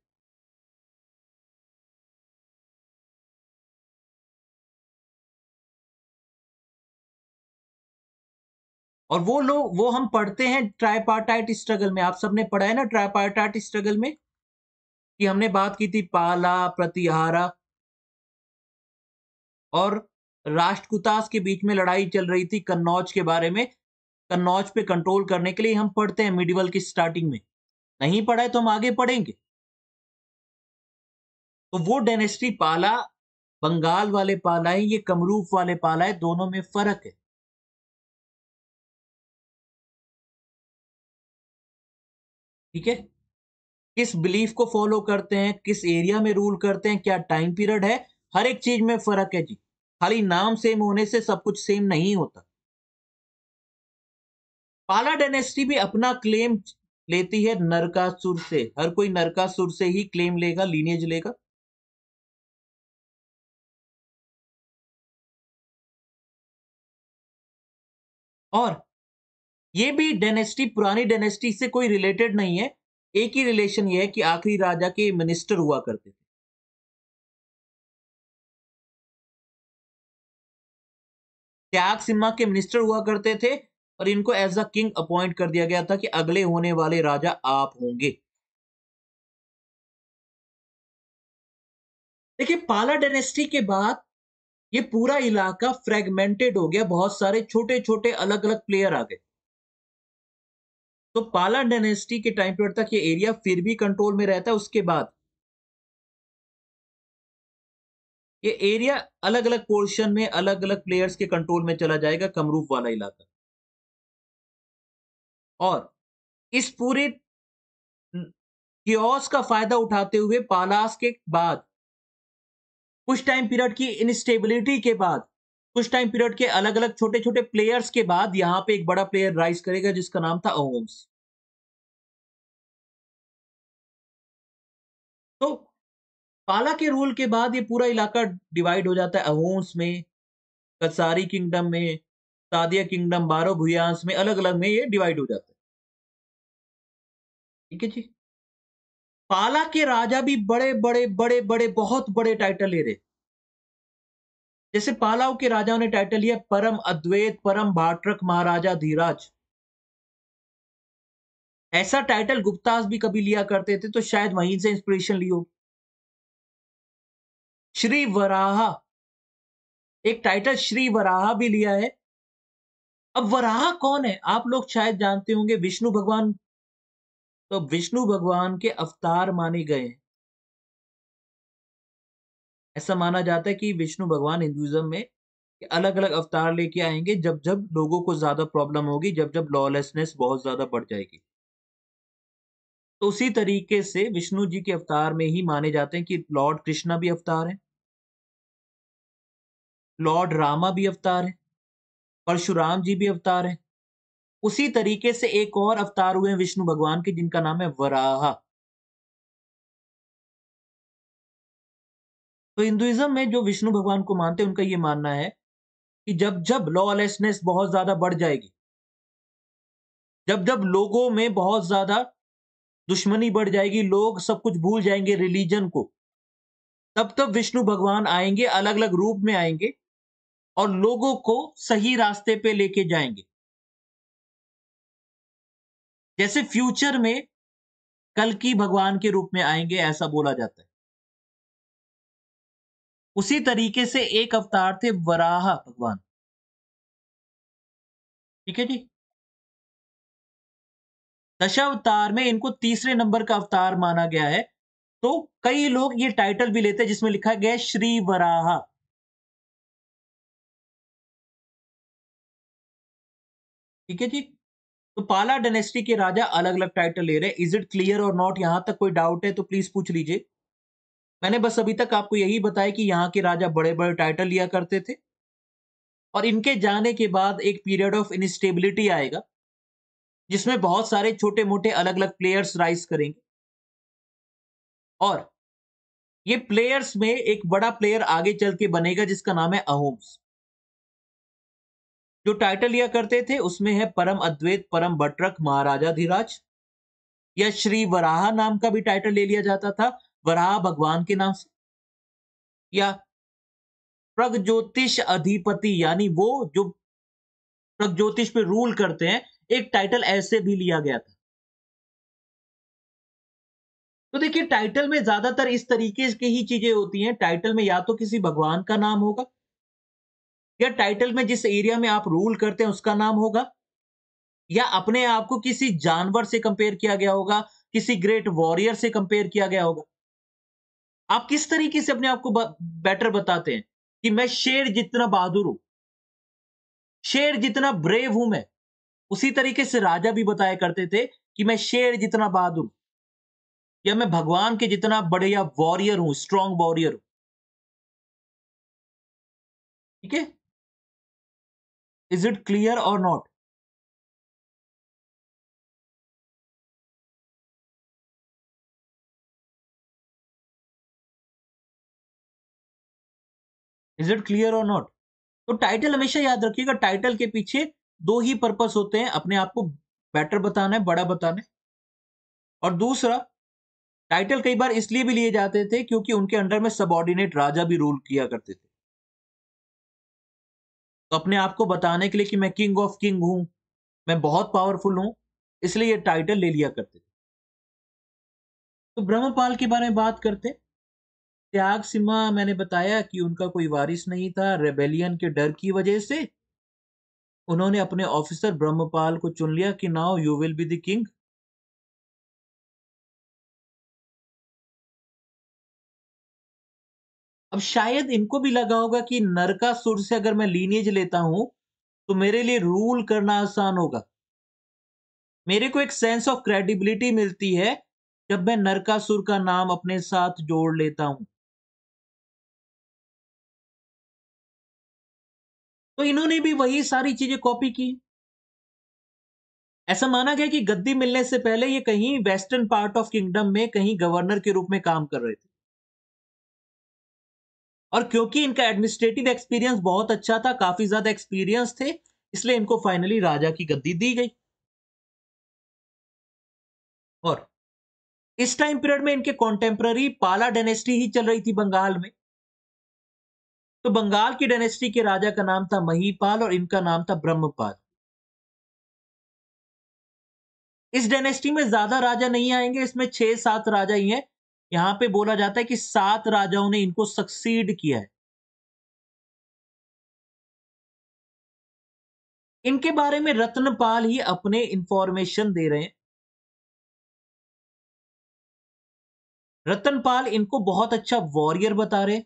और वो लोग वो हम पढ़ते हैं ट्राइपार्टाइट स्ट्रगल में आप सबने पढ़ा है ना ट्राइपार्टाइट स्ट्रगल में कि हमने बात की थी पाला प्रतिहारा और राष्ट्रकुतास के बीच में लड़ाई चल रही थी कन्नौज के बारे में कन्नौज पे कंट्रोल करने के लिए हम पढ़ते हैं मिडिवल की स्टार्टिंग में नहीं पढ़ा है तो हम आगे पढ़ेंगे तो वो डेनेस्टी पाला बंगाल वाले पाला है ये कमरूप वाले पाला है दोनों में फर्क है ठीक है किस बिलीफ को फॉलो करते हैं किस एरिया में रूल करते हैं क्या टाइम पीरियड है हर एक चीज में फर्क है जी खाली नाम सेम होने से सब कुछ सेम नहीं होता पाला डायनेस्टी भी अपना क्लेम लेती है नरकासुर से हर कोई नरकासुर से ही क्लेम लेगा लीनेज लेगा और ये भी डेनेस्टी पुरानी डेनेस्टी से कोई रिलेटेड नहीं है एक ही रिलेशन यह है कि आखिरी राजा के मिनिस्टर हुआ करते थे त्याग सिम्मा के मिनिस्टर हुआ करते थे और इनको एज अ किंग अपॉइंट कर दिया गया था कि अगले होने वाले राजा आप होंगे देखिए पाला डेनेस्टी के बाद ये पूरा इलाका फ्रेगमेंटेड हो गया बहुत सारे छोटे छोटे अलग अलग प्लेयर आ गए तो पाला डेनेस्टी के टाइम पीरियड तक ये एरिया फिर भी कंट्रोल में रहता है उसके बाद ये एरिया अलग अलग पोर्शन में अलग अलग प्लेयर्स के कंट्रोल में चला जाएगा कमरूप वाला इलाका और इस पूरे क्योस का फायदा उठाते हुए पालास के बाद कुछ टाइम पीरियड की इनस्टेबिलिटी के बाद कुछ टाइम पीरियड के अलग अलग छोटे छोटे प्लेयर्स के बाद यहाँ पे एक बड़ा प्लेयर राइज करेगा जिसका नाम था ओम्स तो पाला के रूल के बाद ये पूरा इलाका डिवाइड हो जाता है अहोम्स में कसारी किंगडम में सादिया किंगडम बारो भुयांस में अलग अलग में ये डिवाइड हो जाता है ठीक है जी पाला के राजा भी बड़े बड़े बड़े बड़े बहुत बड़े टाइटल ले रहे जैसे पालाव के राजाओं ने टाइटल लिया परम अद्वैत परम भाटरक महाराजा धीराज ऐसा टाइटल गुप्तास भी कभी लिया करते थे तो शायद वहीं से इंस्पिरेशन लियो श्री वराहा एक टाइटल श्री वराहा भी लिया है अब वराहा कौन है आप लोग शायद जानते होंगे विष्णु भगवान तो विष्णु भगवान के अवतार माने गए हैं ऐसा माना जाता है कि विष्णु भगवान हिंदुज़म में अलग अलग अवतार लेके आएंगे जब जब लोगों को ज़्यादा प्रॉब्लम होगी जब जब लॉलेसनेस बहुत ज़्यादा बढ़ जाएगी तो उसी तरीके से विष्णु जी के अवतार में ही माने जाते हैं कि लॉर्ड कृष्णा भी अवतार है लॉर्ड रामा भी अवतार है परशुराम जी भी अवतार है उसी तरीके से एक और अवतार हुए हैं विष्णु भगवान के जिनका नाम है वराहा तो हिंदुइज्म में जो विष्णु भगवान को मानते हैं उनका ये मानना है कि जब जब लॉलेसनेस बहुत ज्यादा बढ़ जाएगी जब जब लोगों में बहुत ज्यादा दुश्मनी बढ़ जाएगी लोग सब कुछ भूल जाएंगे रिलीजन को तब तब विष्णु भगवान आएंगे अलग अलग रूप में आएंगे और लोगों को सही रास्ते पे लेके जाएंगे जैसे फ्यूचर में कल की भगवान के रूप में आएंगे ऐसा बोला जाता है उसी तरीके से एक अवतार थे वराह भगवान ठीक है जी दशावतार में इनको तीसरे नंबर का अवतार माना गया है तो कई लोग ये टाइटल भी लेते हैं जिसमें लिखा गया श्री वराहा ठीक है जी तो पाला डेनेस्टी के राजा अलग अलग टाइटल ले रहे हैं is it clear or not यहां तक कोई डाउट है तो प्लीज पूछ लीजिए मैंने बस अभी तक आपको यही बताया कि यहाँ के राजा बड़े बड़े टाइटल लिया करते थे और इनके जाने के बाद एक पीरियड ऑफ इनस्टेबिलिटी आएगा जिसमें बहुत सारे छोटे मोटे अलग अलग प्लेयर्स राइज करेंगे और ये प्लेयर्स में एक बड़ा प्लेयर आगे चल के बनेगा जिसका नाम है अहोम्स जो टाइटल लिया करते थे उसमें है परम अद्वैत परम बटरक महाराजा धीराज या श्री वराहा नाम का भी टाइटल ले लिया जाता था वराह भगवान के नाम से या प्रगज्योतिष अधिपति यानी वो जो प्रगज्योतिष पे रूल करते हैं एक टाइटल ऐसे भी लिया गया था तो देखिए टाइटल में ज्यादातर इस तरीके की ही चीजें होती हैं टाइटल में या तो किसी भगवान का नाम होगा या टाइटल में जिस एरिया में आप रूल करते हैं उसका नाम होगा या अपने आप को किसी जानवर से कंपेयर किया गया होगा किसी ग्रेट वॉरियर से कंपेयर किया गया होगा आप किस तरीके से अपने आप को बेटर बताते हैं कि मैं शेर जितना बहादुर हूं शेर जितना ब्रेव हूं मैं उसी तरीके से राजा भी बताया करते थे कि मैं शेर जितना बहादुर या मैं भगवान के जितना बढ़िया वॉरियर हूं स्ट्रांग वॉरियर हूं ठीक है is it clear or not is it clear or not तो टाइटल हमेशा याद रखिएगा टाइटल के पीछे दो ही पर्पस होते हैं अपने आप को बेटर बताना है बड़ा बताना है और दूसरा टाइटल कई बार इसलिए भी लिए जाते थे क्योंकि उनके अंडर में सबॉर्डिनेट राजा भी रूल किया करते थे तो अपने आप को बताने के लिए कि मैं किंग ऑफ किंग हूं मैं बहुत पावरफुल हूं इसलिए ये टाइटल ले लिया करते थे तो ब्रह्मपाल के बारे में बात करते हैं त्याग सिम्हा मैंने बताया कि उनका कोई वारिस नहीं था रेबेलियन के डर की वजह से उन्होंने अपने ऑफिसर ब्रह्मपाल को चुन लिया कि now you will be the king अब शायद इनको भी लगा होगा कि नरकासुर से अगर मैं लीनेज लेता हूं तो मेरे लिए रूल करना आसान होगा मेरे को एक सेंस ऑफ क्रेडिबिलिटी मिलती है जब मैं नरकासुर का नाम अपने साथ जोड़ लेता हूं तो इन्होंने भी वही सारी चीजें कॉपी की ऐसा माना गया कि गद्दी मिलने से पहले ये कहीं वेस्टर्न पार्ट ऑफ किंगडम में कहीं गवर्नर के रूप में काम कर रहे थे और क्योंकि इनका एडमिनिस्ट्रेटिव एक्सपीरियंस बहुत अच्छा था काफी ज्यादा एक्सपीरियंस थे इसलिए इनको फाइनली राजा की गद्दी दी गई और इस टाइम पीरियड में इनके कॉन्टेम्प्ररी पाला डेनेस्टी ही चल रही थी बंगाल में तो बंगाल की डायनेस्टी के राजा का नाम था महीपाल और इनका नाम था ब्रह्मपाल इस डायनेस्टी में ज्यादा राजा नहीं आएंगे इसमें छह सात राजा ही हैं यहां पे बोला जाता है कि सात राजाओं ने इनको सक्सीड किया है इनके बारे में रत्नपाल ही अपने इंफॉर्मेशन दे रहे हैं रतनपाल इनको बहुत अच्छा वॉरियर बता रहे हैं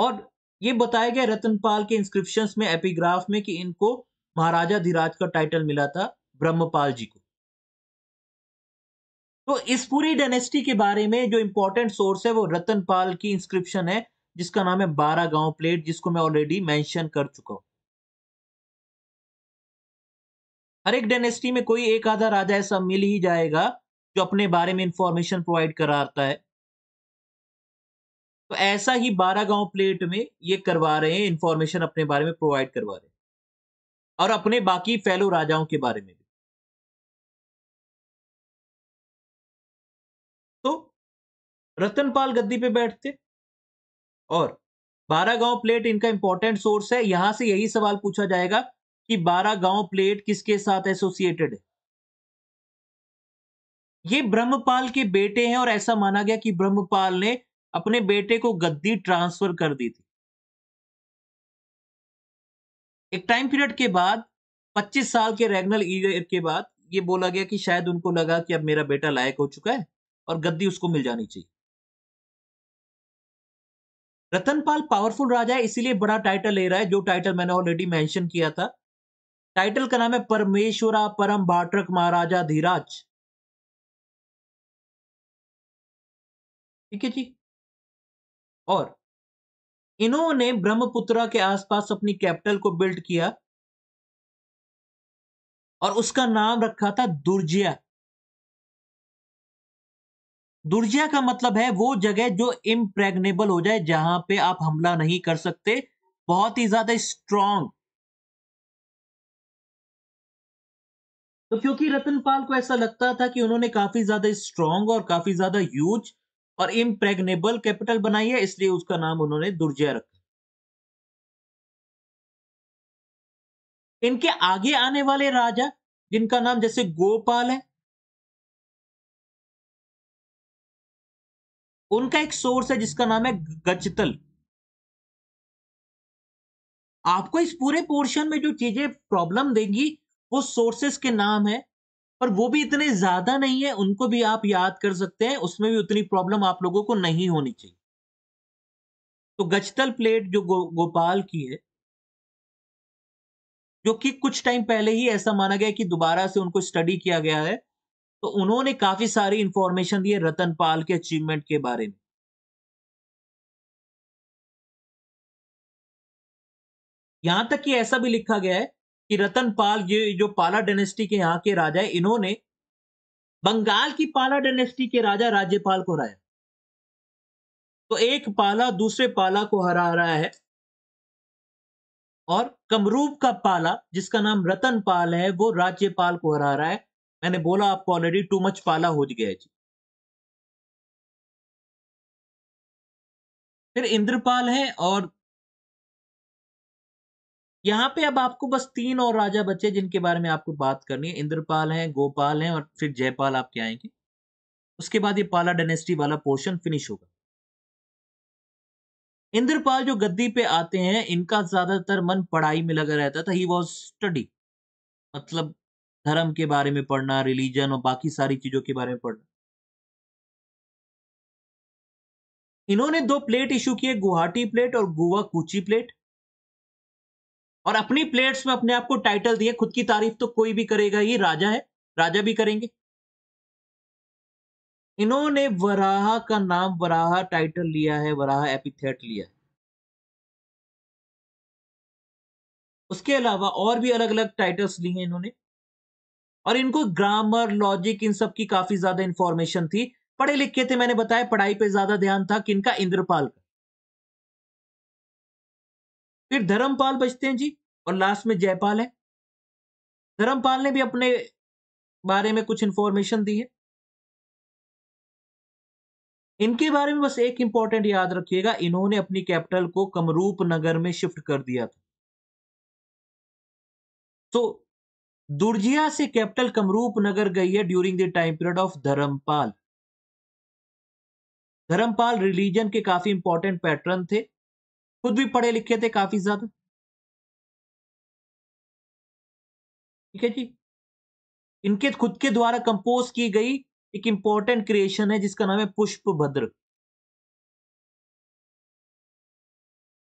और ये बताया गया रतनपाल के इंस्क्रिप्शन में एपिग्राफ में कि इनको महाराजा धीराज का टाइटल मिला था ब्रह्मपाल जी को तो इस पूरी डेनेस्टी के बारे में जो इंपॉर्टेंट सोर्स है वो रतनपाल की इंस्क्रिप्शन है जिसका नाम है बारह गांव प्लेट जिसको मैं ऑलरेडी मेंशन कर चुका हूं हर एक डेनेस्टी में कोई एक आधा राजा ऐसा मिल ही जाएगा जो अपने बारे में इंफॉर्मेशन प्रोवाइड कराता है तो ऐसा ही बारह गांव प्लेट में ये करवा रहे हैं इंफॉर्मेशन अपने बारे में प्रोवाइड करवा रहे हैं और अपने बाकी फैलो राजाओं के बारे में भी तो रतनपाल गद्दी पे बैठते और बारह गांव प्लेट इनका इंपॉर्टेंट सोर्स है यहां से यही सवाल पूछा जाएगा कि बारह गांव प्लेट किसके साथ एसोसिएटेड है ये ब्रह्मपाल के बेटे हैं और ऐसा माना गया कि ब्रह्मपाल ने अपने बेटे को गद्दी ट्रांसफर कर दी थी एक टाइम पीरियड के बाद 25 साल के रेगनल ईयर के बाद ये बोला गया कि शायद उनको लगा कि अब मेरा बेटा लायक हो चुका है और गद्दी उसको मिल जानी चाहिए रतनपाल पावरफुल राजा है इसीलिए बड़ा टाइटल ले रहा है जो टाइटल मैंने ऑलरेडी मेंशन किया था टाइटल का नाम है परमेश्वरा परम भाटरक महाराजा धीराज ठीक है जी और इन्होंने ब्रह्मपुत्र के आसपास अपनी कैपिटल को बिल्ड किया और उसका नाम रखा था दुर्जिया दुर्जिया का मतलब है वो जगह जो इम्प्रेगनेबल हो जाए जहां पे आप हमला नहीं कर सकते बहुत ही ज्यादा स्ट्रांग तो क्योंकि रतनपाल को ऐसा लगता था कि उन्होंने काफी ज्यादा स्ट्रांग और काफी ज्यादा ह्यूज और इम्प्रेगनेबल कैपिटल बनाई है इसलिए उसका नाम उन्होंने दुर्जय रखा इनके आगे आने वाले राजा जिनका नाम जैसे गोपाल है उनका एक सोर्स है जिसका नाम है गचतल आपको इस पूरे पोर्शन में जो चीजें प्रॉब्लम देंगी वो सोर्सेस के नाम है पर वो भी इतने ज्यादा नहीं है उनको भी आप याद कर सकते हैं उसमें भी उतनी प्रॉब्लम आप लोगों को नहीं होनी चाहिए तो गजतल प्लेट जो गो, गोपाल की है जो कि कुछ टाइम पहले ही ऐसा माना गया कि दोबारा से उनको स्टडी किया गया है तो उन्होंने काफी सारी इंफॉर्मेशन दी है रतन पाल के अचीवमेंट के बारे में यहां तक कि ऐसा भी लिखा गया है कि रतन पाल ये जो पाला डायनेस्टी के यहाँ के राजा है इन्होंने बंगाल की पाला डायनेस्टी के राजा राज्यपाल को हराया तो एक पाला दूसरे पाला को हरा रहा है और कमरूप का पाला जिसका नाम रतन पाल है वो राज्यपाल को हरा रहा है मैंने बोला आपको ऑलरेडी टू मच पाला हो गया जी फिर इंद्रपाल है और यहाँ पे अब आपको बस तीन और राजा बचे जिनके बारे में आपको बात करनी है इंद्रपाल हैं गोपाल हैं और फिर जयपाल आपके आएंगे उसके बाद ये पाला डेनेस्टी वाला पोर्शन फिनिश होगा इंद्रपाल जो गद्दी पे आते हैं इनका ज्यादातर मन पढ़ाई में लगा रहता था ही वॉज स्टडी मतलब धर्म के बारे में पढ़ना रिलीजन और बाकी सारी चीजों के बारे में पढ़ना इन्होंने दो प्लेट इशू किए गुवाहाटी प्लेट और गोवा कुची प्लेट और अपनी प्लेट्स में अपने आप को टाइटल दिए खुद की तारीफ तो कोई भी करेगा ये राजा है राजा भी करेंगे इन्होंने वराहा का नाम वराहा टाइटल लिया है वराह एपिथेट लिया है उसके अलावा और भी अलग अलग टाइटल्स लिए हैं इन्होंने और इनको ग्रामर लॉजिक इन सब की काफी ज्यादा इंफॉर्मेशन थी पढ़े लिखे थे मैंने बताया पढ़ाई पे ज्यादा ध्यान था किनका इंद्रपाल का फिर धर्मपाल बचते हैं जी और लास्ट में जयपाल है धर्मपाल ने भी अपने बारे में कुछ इंफॉर्मेशन दी है इनके बारे में बस एक इंपॉर्टेंट याद रखिएगा इन्होंने अपनी कैपिटल को कमरूप नगर में शिफ्ट कर दिया था तो दुर्जिया से कैपिटल कमरूप नगर गई है during the time period of Dharmapala Dharmapala religion के काफी इंपॉर्टेंट पैटर्न थे खुद भी पढ़े लिखे थे काफी ज्यादा ठीक है जी इनके खुद के द्वारा कंपोज की गई एक इंपॉर्टेंट क्रिएशन है जिसका नाम है पुष्प भद्र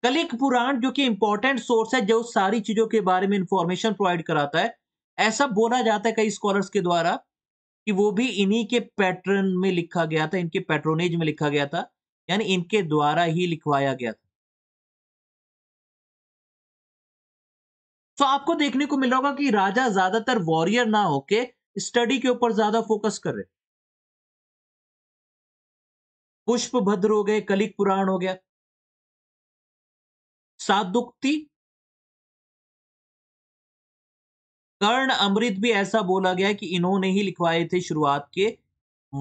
कलिक पुराण जो कि इंपॉर्टेंट सोर्स है जो सारी चीजों के बारे में इंफॉर्मेशन प्रोवाइड कराता है ऐसा बोला जाता है कई स्कॉलर्स के द्वारा कि वो भी इन्हीं के पैटर्न में लिखा गया था इनके पैट्रोनेज में लिखा गया था यानी इनके द्वारा ही लिखवाया गया था सो तो so, आपको देखने को मिला होगा कि राजा ज्यादातर वॉरियर ना होके स्टडी के ऊपर ज्यादा फोकस कर रहे पुष्प भद्र हो गए कलिक पुराण हो गया सादुक्ति कर्ण अमृत भी ऐसा बोला गया कि इन्होंने ही लिखवाए थे शुरुआत के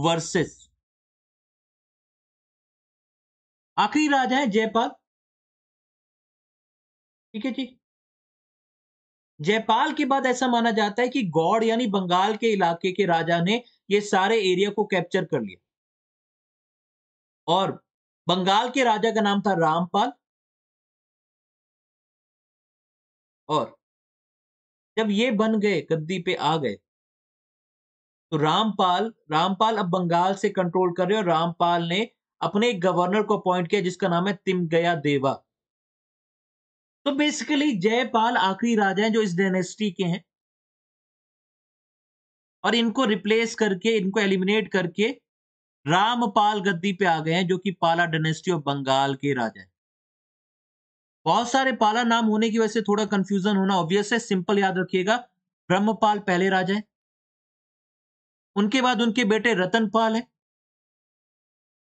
वर्सेस आखिरी राजा है जयपाल ठीक है जी जयपाल के बाद ऐसा माना जाता है कि गौड़ यानी बंगाल के इलाके के राजा ने ये सारे एरिया को कैप्चर कर लिया और बंगाल के राजा का नाम था रामपाल और जब ये बन गए गद्दी पे आ गए तो रामपाल रामपाल अब बंगाल से कंट्रोल कर रहे और रामपाल ने अपने एक गवर्नर को अपॉइंट किया जिसका नाम है तिमगया देवा तो बेसिकली जयपाल आखिरी राजा हैं जो इस डायनेस्टी के हैं और इनको रिप्लेस करके इनको एलिमिनेट करके रामपाल गद्दी पे आ गए हैं जो कि पाला डायनेस्टी ऑफ बंगाल के राजा हैं बहुत सारे पाला नाम होने की वजह से थोड़ा कंफ्यूजन होना ऑब्वियस है सिंपल याद रखिएगा ब्रह्मपाल पहले राजा है उनके बाद उनके बेटे रतनपाल है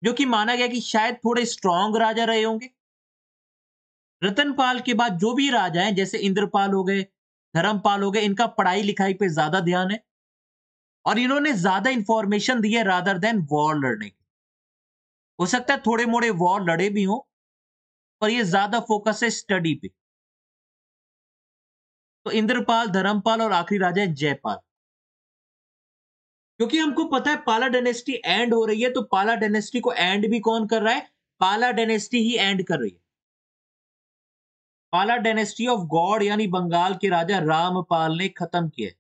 जो कि माना गया कि शायद थोड़े स्ट्रांग राजा रहे होंगे रतनपाल के बाद जो भी राजा हैं जैसे इंद्रपाल हो गए धर्मपाल हो गए इनका पढ़ाई लिखाई पे ज्यादा ध्यान है और इन्होंने ज्यादा इंफॉर्मेशन दी है रादर देन वॉर लड़ने की हो सकता है थोड़े मोड़े वॉर लड़े भी हों पर ये ज्यादा फोकस है स्टडी पे तो इंद्रपाल धर्मपाल और आखिरी राजा है जयपाल क्योंकि हमको पता है पाला डेनेस्टी एंड हो रही है तो पाला डेनेस्टी को एंड भी कौन कर रहा है पाला डेनेस्टी ही एंड कर रही है पाला डायनेस्टी ऑफ गॉड यानी बंगाल के राजा रामपाल ने खत्म किया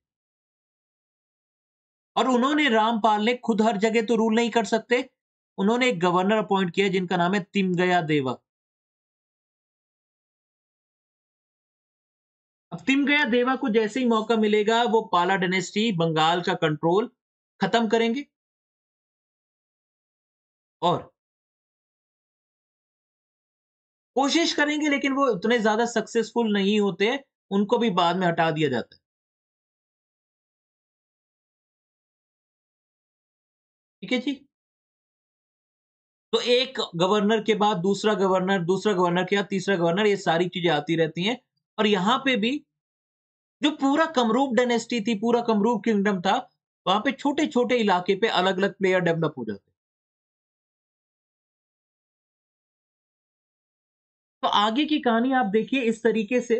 और उन्होंने रामपाल ने खुद हर जगह तो रूल नहीं कर सकते उन्होंने एक गवर्नर अपॉइंट किया जिनका नाम है तिमगया देवक अब तिमगया देवक को जैसे ही मौका मिलेगा वो पाला डायनेस्टी बंगाल का कंट्रोल खत्म करेंगे और कोशिश करेंगे लेकिन वो उतने ज्यादा सक्सेसफुल नहीं होते उनको भी बाद में हटा दिया जाता है ठीक है जी तो एक गवर्नर के बाद दूसरा गवर्नर दूसरा गवर्नर के बाद तीसरा गवर्नर ये सारी चीजें आती रहती हैं और यहां पे भी जो पूरा कमरूप डेनेस्टी थी पूरा कमरूप किंगडम था वहां पे छोटे छोटे इलाके पे अलग अलग प्लेयर डेवलप हो जाते तो आगे की कहानी आप देखिए इस तरीके से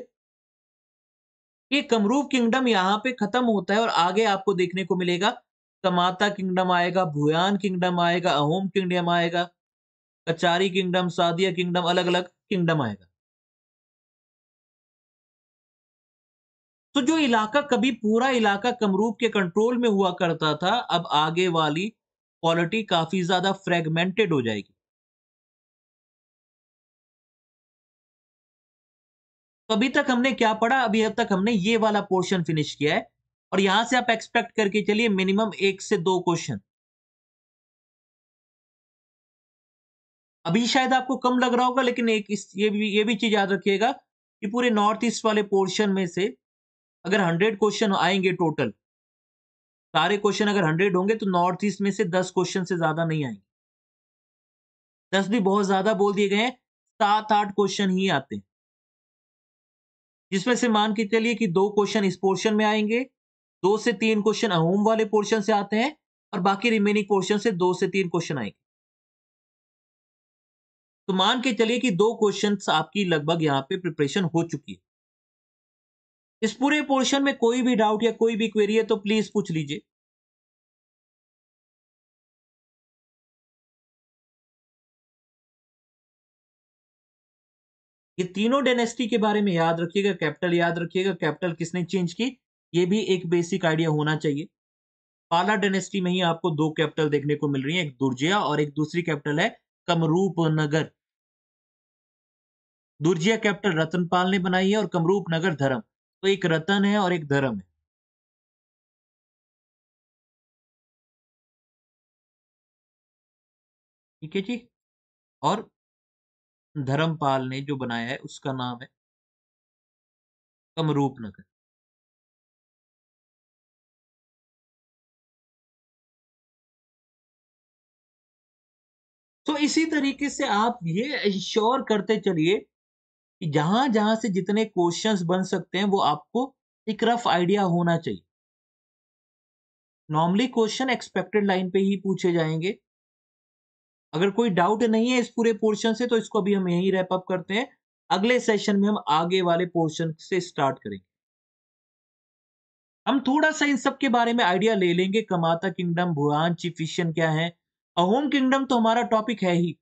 ये कमरूप किंगडम यहाँ पे खत्म होता है और आगे आपको देखने को मिलेगा कमाता किंगडम आएगा भूयान किंगडम आएगा अहोम किंगडम आएगा कचारी किंगडम सादिया किंगडम अलग अलग किंगडम आएगा तो जो इलाका कभी पूरा इलाका कमरूप के कंट्रोल में हुआ करता था अब आगे वाली पॉलिटी काफी ज्यादा फ्रेगमेंटेड हो जाएगी तो अभी तक हमने क्या पढ़ा अभी अब तक हमने ये वाला पोर्शन फिनिश किया है और यहां से आप एक्सपेक्ट करके चलिए मिनिमम एक से दो क्वेश्चन अभी शायद आपको कम लग रहा होगा लेकिन एक इस ये भी ये भी चीज याद रखिएगा कि पूरे नॉर्थ ईस्ट वाले पोर्शन में से अगर हंड्रेड क्वेश्चन आएंगे टोटल सारे क्वेश्चन अगर हंड्रेड होंगे तो नॉर्थ ईस्ट में से दस क्वेश्चन से ज्यादा नहीं आएंगे दस भी बहुत ज्यादा बोल दिए गए हैं सात आठ क्वेश्चन ही आते हैं जिसमें से मान के चलिए कि दो क्वेश्चन इस पोर्शन में आएंगे दो से तीन क्वेश्चन अहोम वाले पोर्शन से आते हैं और बाकी रिमेनिंग पोर्शन से दो से तीन क्वेश्चन आएंगे तो मान के चलिए कि दो क्वेश्चन आपकी लगभग यहाँ पे प्रिपरेशन हो चुकी है इस पूरे पोर्शन में कोई भी डाउट या कोई भी क्वेरी है तो प्लीज पूछ लीजिए ये तीनों डेनेस्टी के बारे में याद रखिएगा कैपिटल याद रखिएगा कैपिटल किसने चेंज की ये भी एक बेसिक आइडिया होना चाहिए पाला डेनेस्टी में ही आपको दो कैपिटल देखने को मिल रही है एक दुर्जिया और एक दूसरी कैपिटल है कमरूप नगर दुर्जिया कैपिटल रतनपाल ने बनाई है और कमरूप नगर धर्म तो एक रतन है और एक धर्म है ठीक है जी और धर्मपाल ने जो बनाया है उसका नाम है कमरूप नगर तो इसी तरीके से आप ये इंश्योर करते चलिए कि जहां जहां से जितने क्वेश्चंस बन सकते हैं वो आपको एक रफ आइडिया होना चाहिए नॉर्मली क्वेश्चन एक्सपेक्टेड लाइन पे ही पूछे जाएंगे अगर कोई डाउट नहीं है इस पूरे पोर्शन से तो इसको अभी हम यही रैपअप करते हैं अगले सेशन में हम आगे वाले पोर्शन से स्टार्ट करेंगे हम थोड़ा सा इन सब के बारे में आइडिया ले लेंगे कमाता किंगडम भुआन चिफिशियन क्या है अहोम किंगडम तो हमारा टॉपिक है ही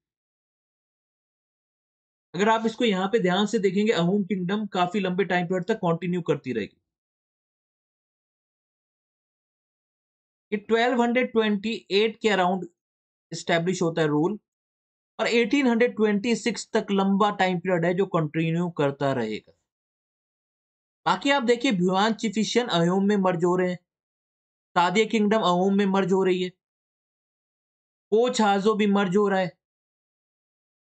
अगर आप इसको यहाँ पे ध्यान से देखेंगे अहोम किंगडम काफी लंबे टाइम पीरियड तक कंटिन्यू करती रहेगी ये 1228 के अराउंड इस्टेब्लिश होता है रूल और 1826 तक लंबा टाइम पीरियड है जो कंटिन्यू करता रहेगा बाकी आप देखिए भिवान चिफिशियन अहोम में मर्ज हो रहे हैं सादिया किंगडम अहोम में मर्ज हो रही है कोच हाजो भी मर्ज हो रहा है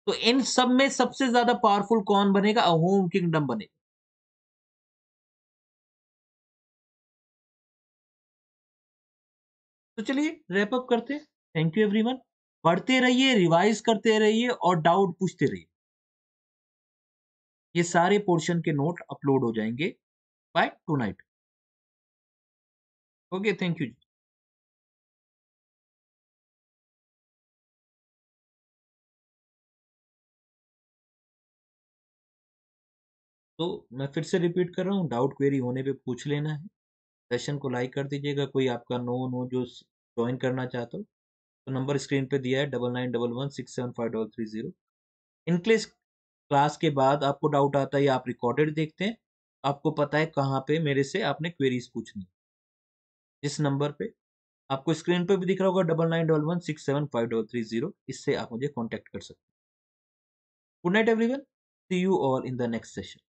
तो इन सब में सबसे ज्यादा पावरफुल कौन बनेगा अहोम किंगडम बनेगा तो चलिए रैपअप करते हैं थैंक यू एवरीवन पढ़ते रहिए रिवाइज करते रहिए और डाउट पूछते रहिए ये सारे पोर्शन के नोट अपलोड हो जाएंगे by tonight okay thank you तो मैं फिर से रिपीट कर रहा हूँ डाउट क्वेरी होने पे पूछ लेना है सेशन को लाइक कर दीजिएगा कोई आपका नो नो जो ज्वाइन करना चाहते हो तो नंबर स्क्रीन पे दिया है double nine double one six seven five double three zero in case class के बाद आपको डाउट आता है आप रिकॉर्डेड देखते हैं आपको पता है कहाँ पे मेरे से आपने क्वेरीज पूछनी जिस नंबर पे आपको स्क्रीन पे भी दिख रहा होगा double nine double one six seven five double three zero इससे आप मुझे कॉन्टैक्ट कर सकते हैं good night everyone see you और इन द नेक्स्ट सेशन